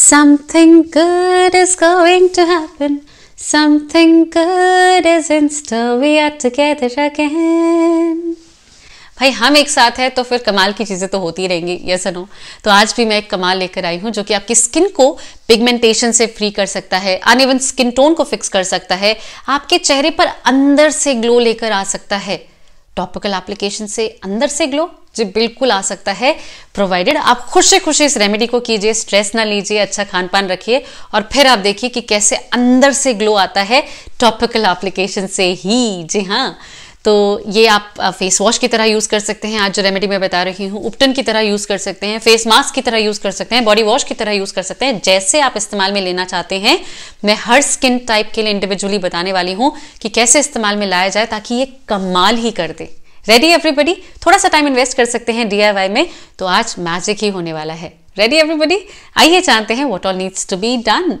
Something good is going to happen. Something good is in store. We are together again. भाई हम एक साथ हैं तो फिर कमाल की चीज़ें तो होती रहेंगी ये सुनो तो आज भी मैं एक कमाल लेकर आई हूँ जो कि आपकी स्किन को पिगमेंटेशन से फ्री कर सकता है अनइवन स्किन टोन को फिक्स कर सकता है आपके चेहरे पर अंदर से ग्लो लेकर आ सकता है टॉपिकल एप्लीकेशन से अंदर से ग्लो जी बिल्कुल आ सकता है प्रोवाइडेड आप खुशी खुशी इस रेमेडी को कीजिए स्ट्रेस ना लीजिए अच्छा खान पान रखिए और फिर आप देखिए कि कैसे अंदर से ग्लो आता है टॉपिकल एप्लीकेशन से ही जी हाँ तो ये आप फेस वॉश की तरह यूज़ कर सकते हैं आज जो रेमेडी मैं बता रही हूँ उपटन की तरह यूज़ कर सकते हैं फेस मास्क की तरह यूज़ कर सकते हैं बॉडी वॉश की तरह यूज़ कर सकते हैं जैसे आप इस्तेमाल में लेना चाहते हैं मैं हर स्किन टाइप के लिए इंडिविजुअली बताने वाली हूँ कि कैसे इस्तेमाल में लाया जाए ताकि ये कमाल ही कर दे रेडी एवरीबडी थोड़ा सा टाइम इन्वेस्ट कर सकते हैं डी में तो आज मैजिक ही होने वाला है रेडी एवरीबडी आइए जानते हैं what all needs to be done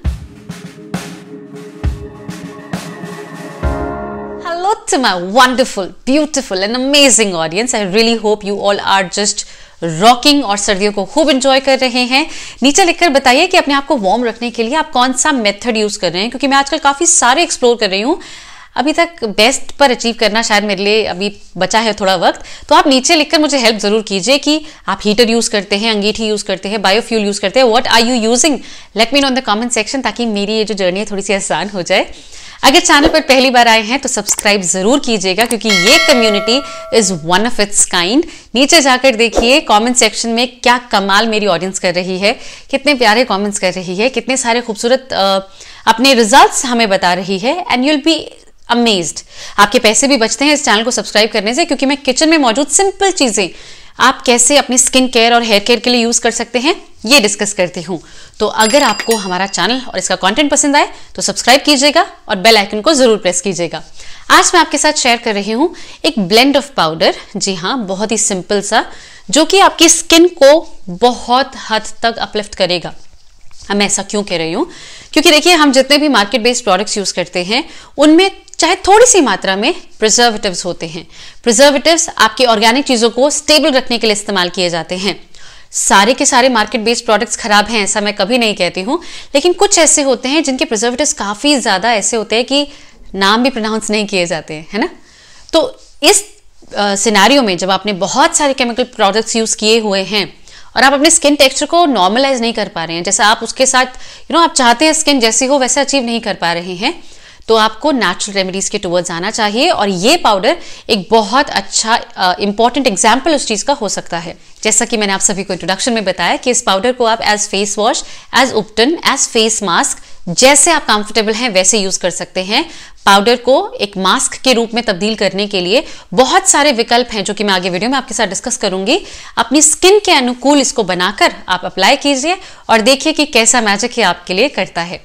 hello to my wonderful, beautiful and amazing audience. I really hope you all are just rocking और सर्दियों को खूब इंजॉय कर रहे हैं नीचे लिखकर बताइए कि अपने आप को वार्म रखने के लिए आप कौन सा मेथड यूज कर रहे हैं क्योंकि मैं आजकल काफी सारे एक्सप्लोर कर रही हूँ अभी तक बेस्ट पर अचीव करना शायद मेरे लिए अभी बचा है थोड़ा वक्त तो आप नीचे लिखकर मुझे हेल्प ज़रूर कीजिए कि आप हीटर यूज़ करते हैं अंगीठी यूज़ करते हैं बायोफ्यूल यूज़ करते हैं what are you using let me know in the comment section ताकि मेरी ये जो जर्नी है थोड़ी सी आसान हो जाए अगर चैनल पर पहली बार आए हैं तो सब्सक्राइब जरूर कीजिएगा क्योंकि ये community is one of its kind नीचे जाकर देखिए कमेंट सेक्शन में क्या कमाल मेरी ऑडियंस कर रही है कितने प्यारे कमेंट्स कर रही है कितने सारे खूबसूरत अपने रिजल्ट्स हमें बता रही है एंड यूल बी अमेज्ड आपके पैसे भी बचते हैं इस चैनल को सब्सक्राइब करने से क्योंकि मैं किचन में मौजूद सिंपल चीज़ें आप कैसे अपनी स्किन केयर और हेयर केयर के लिए यूज़ कर सकते हैं ये डिस्कस करती हूँ तो अगर आपको हमारा चैनल और इसका कंटेंट पसंद आए तो सब्सक्राइब कीजिएगा और बेल आइकन को ज़रूर प्रेस कीजिएगा आज मैं आपके साथ शेयर कर रही हूँ एक ब्लेंड ऑफ पाउडर जी हाँ बहुत ही सिंपल सा जो कि आपकी स्किन को बहुत हद तक अपलिफ्ट करेगा मैं ऐसा क्यों कह रही हूँ क्योंकि देखिए हम जितने भी मार्केट बेस्ड प्रोडक्ट्स यूज़ करते हैं उनमें चाहे थोड़ी सी मात्रा में प्रिजर्वेटिव होते हैं प्रिजर्वेटिव आपकी ऑर्गेनिक चीज़ों को स्टेबल रखने के लिए इस्तेमाल किए जाते हैं सारे के सारे मार्केट बेस्ड प्रोडक्ट्स खराब हैं ऐसा मैं कभी नहीं कहती हूँ लेकिन कुछ ऐसे होते हैं जिनके प्रिजर्वेटिव काफ़ी ज़्यादा ऐसे होते हैं कि नाम भी प्रोनाउंस नहीं किए जाते हैं है ना तो इस सिनारियों में जब आपने बहुत सारे केमिकल प्रोडक्ट्स यूज़ किए हुए हैं और आप अपने स्किन टेक्सचर को नॉर्मलाइज नहीं कर पा रहे हैं जैसा आप उसके साथ यू you नो know, आप चाहते हैं स्किन जैसी हो वैसे अचीव नहीं कर पा रहे हैं तो आपको नेचुरल रेमेडीज़ के टूवर्ड्स आना चाहिए और ये पाउडर एक बहुत अच्छा इंपॉर्टेंट uh, एग्जाम्पल उस चीज़ का हो सकता है जैसा कि मैंने आप सभी को इंट्रोडक्शन में बताया कि इस पाउडर को आप as face wash as ubtan as face mask जैसे आप कंफर्टेबल हैं वैसे यूज कर सकते हैं पाउडर को एक मास्क के रूप में तब्दील करने के लिए बहुत सारे विकल्प हैं जो कि मैं आगे वीडियो में आपके साथ डिस्कस करूंगी अपनी स्किन के अनुकूल इसको बनाकर आप अप्लाई कीजिए और देखिए कि कैसा मैजिक ये आपके लिए करता है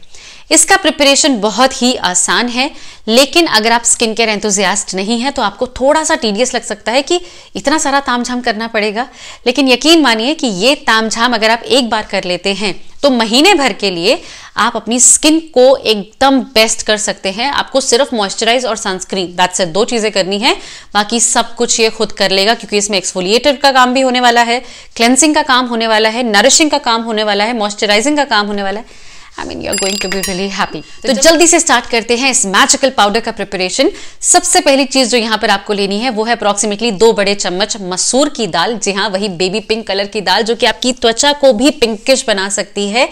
इसका प्रिपरेशन बहुत ही आसान है लेकिन अगर आप स्किन केयर एंथुजियास्ट नहीं है तो आपको थोड़ा सा टीडियस लग सकता है कि इतना सारा ताम झाम करना पड़ेगा लेकिन यकीन मानिए कि ये ताम झाम अगर आप एक बार कर लेते हैं तो महीने भर के लिए आप अपनी स्किन को एकदम बेस्ट कर सकते हैं आपको सिर्फ मॉइस्चराइज और सनस्क्रीन दैट से दो चीज़ें करनी है बाकी सब कुछ ये खुद कर लेगा क्योंकि इसमें एक्सफोलिएटर का काम भी होने वाला है क्लेंसिंग का काम होने वाला है नरिशिंग का काम होने वाला है मॉइस्चराइजिंग का काम होने वाला है I mean you are going to be really happy तो जल्दी से स्टार्ट करते हैं इस मैजिकल पाउडर का प्रिपरेशन सबसे पहली चीज जो यहाँ पर आपको लेनी है वो है अप्रोक्सीमेटली दो बड़े चम्मच मसूर की दाल जी हाँ वही बेबी पिंक कलर की दाल जो कि आपकी त्वचा को भी पिंकिश बना सकती है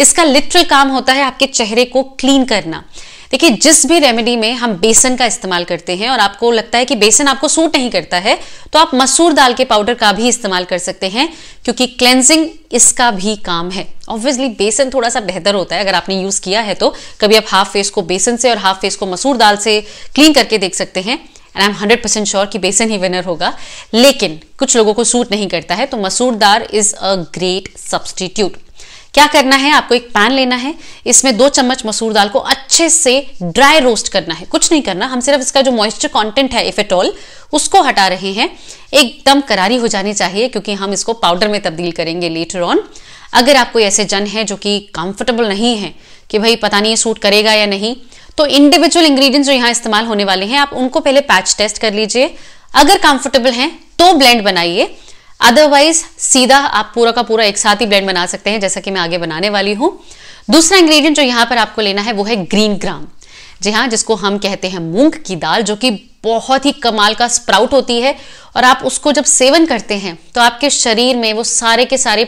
इसका लिटरल काम होता है आपके चेहरे को क्लीन करना देखिए जिस भी रेमेडी में हम बेसन का इस्तेमाल करते हैं और आपको लगता है कि बेसन आपको सूट नहीं करता है तो आप मसूर दाल के पाउडर का भी इस्तेमाल कर सकते हैं क्योंकि क्लेंजिंग इसका भी काम है ऑब्वियसली बेसन थोड़ा सा बेहतर होता है अगर आपने यूज़ किया है तो कभी आप हाफ फेस को बेसन से और हाफ फेस को मसूर दाल से क्लीन करके देख सकते हैं and I am hundred percent sure कि बेसन ही विनर होगा लेकिन कुछ लोगों को सूट नहीं करता है तो masoor dal is a great substitute क्या करना है आपको एक पैन लेना है इसमें दो चम्मच मसूर दाल को अच्छे से ड्राई रोस्ट करना है कुछ नहीं करना हम सिर्फ इसका जो मॉइस्चर कंटेंट है इफ एट ऑल उसको हटा रहे हैं एकदम करारी हो जानी चाहिए क्योंकि हम इसको पाउडर में तब्दील करेंगे लेटर ऑन अगर आप कोई ऐसे जन है जो कि कंफर्टेबल नहीं है कि भाई पता नहीं सूट करेगा या नहीं तो इंडिविजुअल इंग्रेडिएंट्स जो यहाँ इस्तेमाल होने वाले हैं आप उनको पहले पैच टेस्ट कर लीजिए अगर कंफर्टेबल हैं तो ब्लेंड बनाइए अदरवाइज सीधा आप पूरा का पूरा एक साथ ही ब्लेंड बना सकते हैं जैसा कि मैं आगे बनाने वाली हूँ दूसरा इंग्रेडिएंट जो यहाँ पर आपको लेना है वो है ग्रीन ग्राम जी हाँ जिसको हम कहते हैं मूंग की दाल जो कि बहुत ही कमाल का स्प्राउट होती है और आप उसको जब सेवन करते हैं तो आपके शरीर में वो सारे के सारे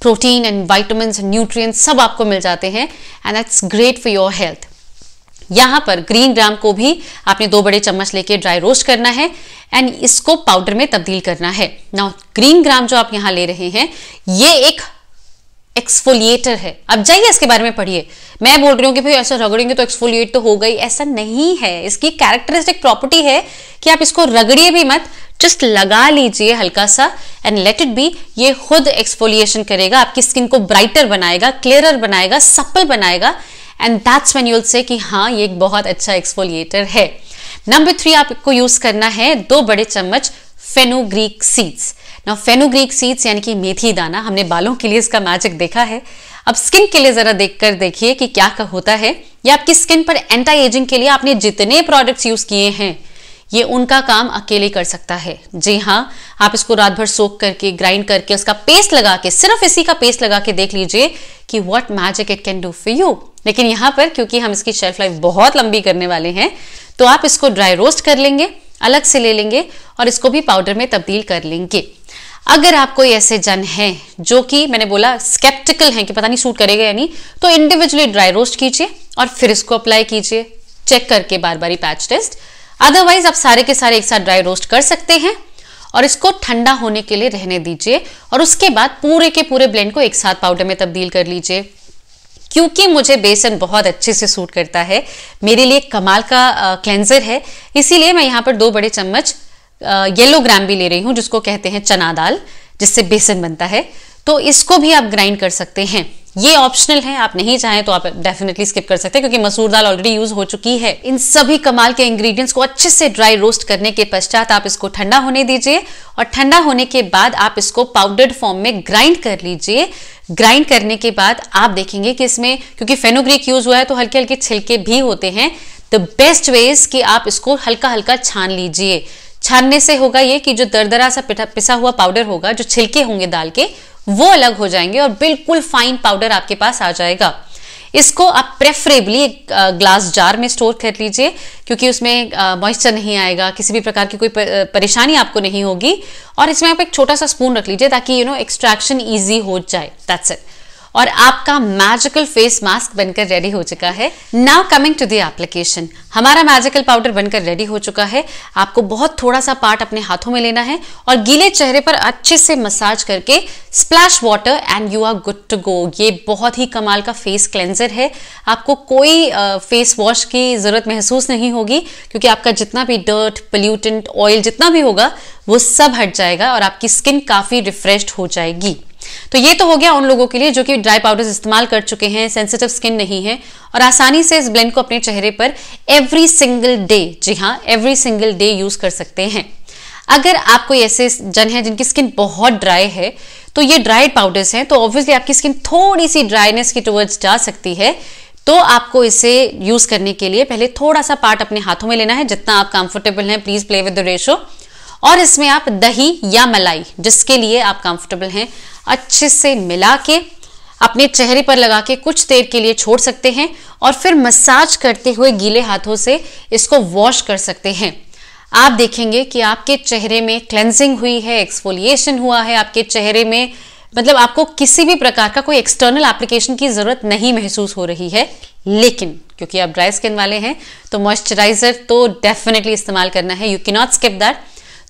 प्रोटीन एंड वाइटमिन एंड सब आपको मिल जाते हैं and that's great for your health यहाँ पर ग्रीन ग्राम को भी आपने दो बड़े चम्मच लेके ड्राई रोस्ट करना है एंड इसको पाउडर में तब्दील करना है ना ग्रीन ग्राम जो आप यहाँ ले रहे हैं ये एक एक्सफोलिएटर है अब जाइए इसके बारे में पढ़िए मैं बोल रही हूँ कि भाई ऐसा रगड़ेंगे तो एक्सफोलिएट तो हो गई ऐसा नहीं है इसकी कैरेक्टरिस्टिक प्रॉपर्टी है कि आप इसको रगड़िए भी मत जस्ट लगा लीजिए हल्का सा एंड लेट इट बी ये खुद एक्सफोलिएशन करेगा आपकी स्किन को ब्राइटर बनाएगा क्लियरर बनाएगा सप्पल बनाएगा एंड दैट्स वेन यूल से कि हाँ ये एक बहुत अच्छा एक्सफोलिएटर है नंबर थ्री आपको यूज करना है दो बड़े चम्मच फेनोग्रीक सीड्स ना फेनोग्रीक सीड्स यानी कि मेथी दाना हमने बालों के लिए इसका मैजिक देखा है अब स्किन के लिए जरा देखकर देखिए कि क्या होता है या आपकी स्किन पर एंटी एजिंग के लिए आपने जितने प्रोडक्ट्स यूज किए हैं ये उनका काम अकेले कर सकता है जी हाँ आप इसको रात भर सोख करके ग्राइंड करके उसका पेस्ट लगा के सिर्फ इसी का पेस्ट लगा के देख लीजिए कि what magic it can do for you लेकिन यहाँ पर क्योंकि हम इसकी शेल्फ लाइफ बहुत लंबी करने वाले हैं तो आप इसको ड्राई रोस्ट कर लेंगे अलग से ले लेंगे और इसको भी पाउडर में तब्दील कर लेंगे अगर आप कोई ऐसे जन हैं जो कि मैंने बोला स्केप्टिकल हैं कि पता नहीं सूट करेगा या नहीं तो इंडिविजुअली ड्राई रोस्ट कीजिए और फिर इसको अप्लाई कीजिए चेक करके बार बार पैच टेस्ट अदरवाइज आप सारे के सारे एक साथ ड्राई रोस्ट कर सकते हैं और इसको ठंडा होने के लिए रहने दीजिए और उसके बाद पूरे के पूरे ब्लेंड को एक साथ पाउडर में तब्दील कर लीजिए क्योंकि मुझे बेसन बहुत अच्छे से सूट करता है मेरे लिए कमाल का क्लेंजर है इसीलिए मैं यहाँ पर दो बड़े चम्मच येलो ग्राम भी ले रही हूँ जिसको कहते हैं चना दाल जिससे बेसन बनता है तो इसको भी आप ग्राइंड कर सकते हैं ये ऑप्शनल है आप नहीं चाहें तो आप डेफिनेटली स्किप कर सकते हैं क्योंकि मसूर दाल ऑलरेडी यूज हो चुकी है इन सभी कमाल के इंग्रेडिएंट्स को अच्छे से ड्राई रोस्ट करने के पश्चात आप इसको ठंडा होने दीजिए और ठंडा होने के बाद आप इसको पाउडर्ड फॉर्म में ग्राइंड कर लीजिए ग्राइंड करने के बाद आप देखेंगे कि इसमें क्योंकि फेनोग्रिक यूज हुआ है तो हल्के हल्के छिलके भी होते हैं द बेस्ट वेज कि आप इसको हल्का हल्का छान लीजिए छानने से होगा ये कि जो दरदरा सा पिसा हुआ पाउडर होगा जो छिलके होंगे दाल के वो अलग हो जाएंगे और बिल्कुल फाइन पाउडर आपके पास आ जाएगा इसको आप प्रेफरेबली एक ग्लास जार में स्टोर कर लीजिए क्योंकि उसमें मॉइस्चर नहीं आएगा किसी भी प्रकार की कोई परेशानी आपको नहीं होगी और इसमें आप एक छोटा सा स्पून रख लीजिए ताकि यू नो एक्सट्रैक्शन ईजी हो जाए दैट्स इट और आपका मैजिकल फेस मास्क बनकर रेडी हो चुका है now coming to the application हमारा मैजिकल पाउडर बनकर रेडी हो चुका है आपको बहुत थोड़ा सा पार्ट अपने हाथों में लेना है और गीले चेहरे पर अच्छे से मसाज करके splash water and you are good to go ये बहुत ही कमाल का फेस क्लेंजर है आपको कोई फेस वॉश की ज़रूरत महसूस नहीं होगी क्योंकि आपका जितना भी डर्ट पल्यूटेंट ऑयल जितना भी होगा वो सब हट जाएगा और आपकी स्किन काफ़ी रिफ्रेश हो जाएगी तो ये तो हो गया उन लोगों के लिए जो कि ड्राई पाउडर्स इस्तेमाल कर चुके हैं सेंसिटिव स्किन नहीं है और आसानी से इस ब्लेंड को अपने चेहरे पर एवरी सिंगल डे जी हाँ एवरी सिंगल डे यूज कर सकते हैं अगर आप कोई ऐसे जन हैं जिनकी स्किन बहुत ड्राई है तो ये ड्राइड पाउडर्स हैं तो ऑब्वियसली आपकी स्किन थोड़ी सी ड्राइनेस की टूवर्ड्स जा सकती है तो आपको इसे यूज करने के लिए पहले थोड़ा सा पार्ट अपने हाथों में लेना है जितना आप कंफर्टेबल हैं please play with the ratio और इसमें आप दही या मलाई जिसके लिए आप कंफर्टेबल हैं अच्छे से मिला के अपने चेहरे पर लगा के कुछ देर के लिए छोड़ सकते हैं और फिर मसाज करते हुए गीले हाथों से इसको वॉश कर सकते हैं आप देखेंगे कि आपके चेहरे में क्लेंजिंग हुई है एक्सफोलिएशन हुआ है आपके चेहरे में मतलब आपको किसी भी प्रकार का कोई एक्सटर्नल एप्लीकेशन की ज़रूरत नहीं महसूस हो रही है लेकिन क्योंकि आप ड्राई स्किन वाले हैं तो मॉइस्चराइजर तो डेफिनेटली इस्तेमाल करना है यू के नॉट स्किप दैट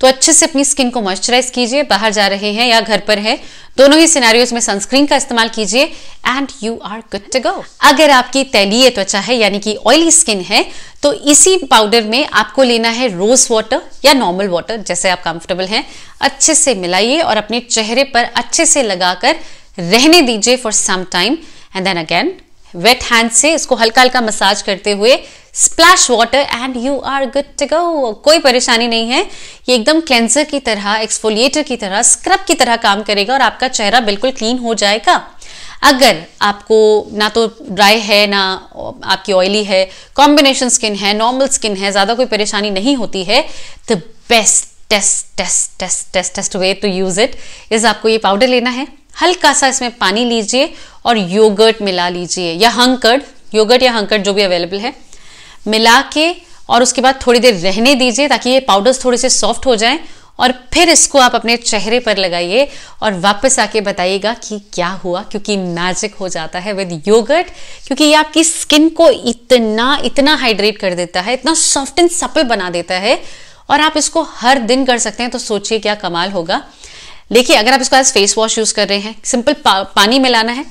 तो अच्छे से अपनी स्किन को मॉइस्चराइज कीजिए बाहर जा रहे हैं या घर पर है दोनों ही सिनारियोज में सनस्क्रीन का इस्तेमाल कीजिए and you are good to go अगर आपकी तैलीय त्वचा है यानी कि ऑयली स्किन है तो इसी पाउडर में आपको लेना है रोज वाटर या नॉर्मल वाटर जैसे आप कंफर्टेबल हैं अच्छे से मिलाइए और अपने चेहरे पर अच्छे से लगाकर रहने दीजिए for some time and then again wet hand से इसको हल्का हल्का मसाज करते हुए splash water and you are good to go कोई परेशानी नहीं है ये एकदम क्लेंजर की तरह एक्सफोलिएटर की तरह स्क्रब की तरह काम करेगा और आपका चेहरा बिल्कुल क्लीन हो जाएगा अगर आपको ना तो ड्राई है ना आपकी ऑयली है कॉम्बिनेशन स्किन है नॉर्मल स्किन है ज़्यादा कोई परेशानी नहीं होती है the best test test test test test way to use it is आपको ये पाउडर लेना है हल्का सा इसमें पानी लीजिए और योगर्ट मिला लीजिए या हंकर्ड योगर्ट या हंकर्ड जो भी अवेलेबल है मिला के और उसके बाद थोड़ी देर रहने दीजिए ताकि ये पाउडर्स थोड़े से सॉफ्ट हो जाएं और फिर इसको आप अपने चेहरे पर लगाइए और वापस आके बताइएगा कि क्या हुआ क्योंकि मैजिक हो जाता है विद योगर्ट क्योंकि ये आपकी स्किन को इतना इतना हाइड्रेट कर देता है इतना सॉफ्ट एंड सपे बना देता है और आप इसको हर दिन कर सकते हैं तो सोचिए क्या कमाल होगा देखिए अगर आप इसको एज फेस वॉश यूज कर रहे हैं सिंपल पा, पानी में लाना है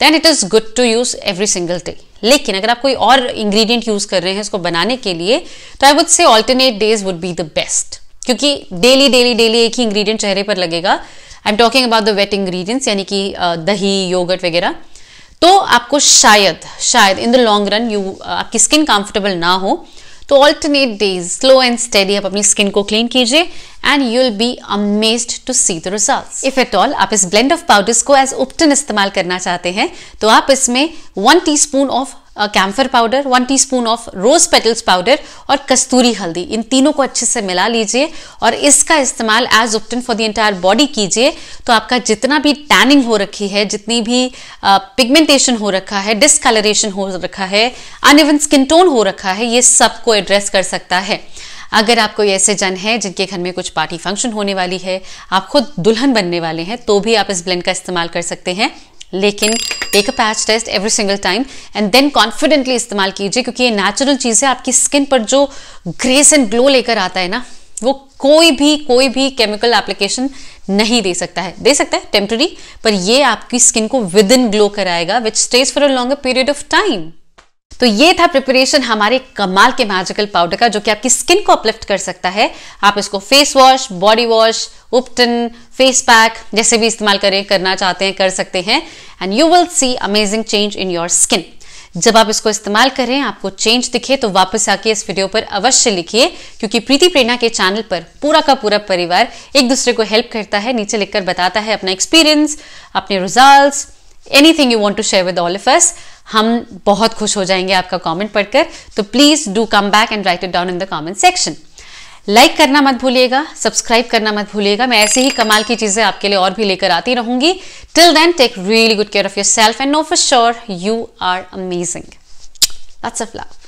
then it is good to use every single day लेकिन अगर आप कोई और इंग्रेडिएंट यूज कर रहे हैं इसको बनाने के लिए तो I would say alternate days would be the best क्योंकि डेली डेली डेली एक ही इंग्रेडिएंट चेहरे पर लगेगा I am talking about the wet ingredients यानी कि दही योगर्ट वगैरह तो आपको शायद शायद in the long run you आपकी स्किन कंफर्टेबल ना हो तो alternate days slow and steady आप अपनी स्किन को क्लीन कीजिए and you will be amazed to see the result if at all आप इस ब्लेंड ऑफ पाउडर्स को एज उपटन इस्तेमाल करना चाहते हैं तो आप इसमें one teaspoon of camphor powder one teaspoon of rose petals powder और कस्तूरी हल्दी इन तीनों को अच्छे से मिला लीजिए और इसका इस्तेमाल as ubtan for the entire body कीजिए तो आपका जितना भी टैनिंग हो रखी है जितनी भी पिगमेंटेशन uh, हो रखा है डिसकलरेशन हो रखा है अनइवन स्किन टोन हो रखा है ये सबको एड्रेस कर सकता है अगर आपको ऐसे जन है जिनके घर में कुछ पार्टी फंक्शन होने वाली है आप खुद दुल्हन बनने वाले हैं तो भी आप इस ब्लेंड का इस्तेमाल कर सकते हैं लेकिन take a patch test every single time and then confidently इस्तेमाल कीजिए क्योंकि ये नेचुरल चीज़ है आपकी स्किन पर जो ग्रेस एंड ग्लो लेकर आता है ना वो कोई भी कोई भी केमिकल एप्लीकेशन नहीं दे सकता है दे सकता है टेम्प्ररी पर ये आपकी स्किन को विद इन ग्लो कराएगा which stays for a longer period of time तो ये था प्रिपरेशन हमारे कमाल के मैजिकल पाउडर का जो कि आपकी स्किन को अपलिफ्ट कर सकता है आप इसको face wash body wash ubtan face pack जैसे भी इस्तेमाल करें करना चाहते हैं कर सकते हैं and you will see amazing change in your skin जब आप इसको इस्तेमाल करें आपको चेंज दिखे तो वापस आके इस वीडियो पर अवश्य लिखिए क्योंकि प्रीति प्रेरणा के चैनल पर पूरा का पूरा परिवार एक दूसरे को हेल्प करता है नीचे लिखकर बताता है अपना एक्सपीरियंस अपने results anything you want to share with all of us हम बहुत खुश हो जाएंगे आपका कॉमेंट पढ़कर तो please do come back and write it down in the comment section like करना मत भूलिएगा सब्सक्राइब करना मत भूलिएगा मैं ऐसे ही कमाल की चीज़ें आपके लिए और भी लेकर आती रहूंगी till then take really good care of yourself and know for sure you are amazing lots of love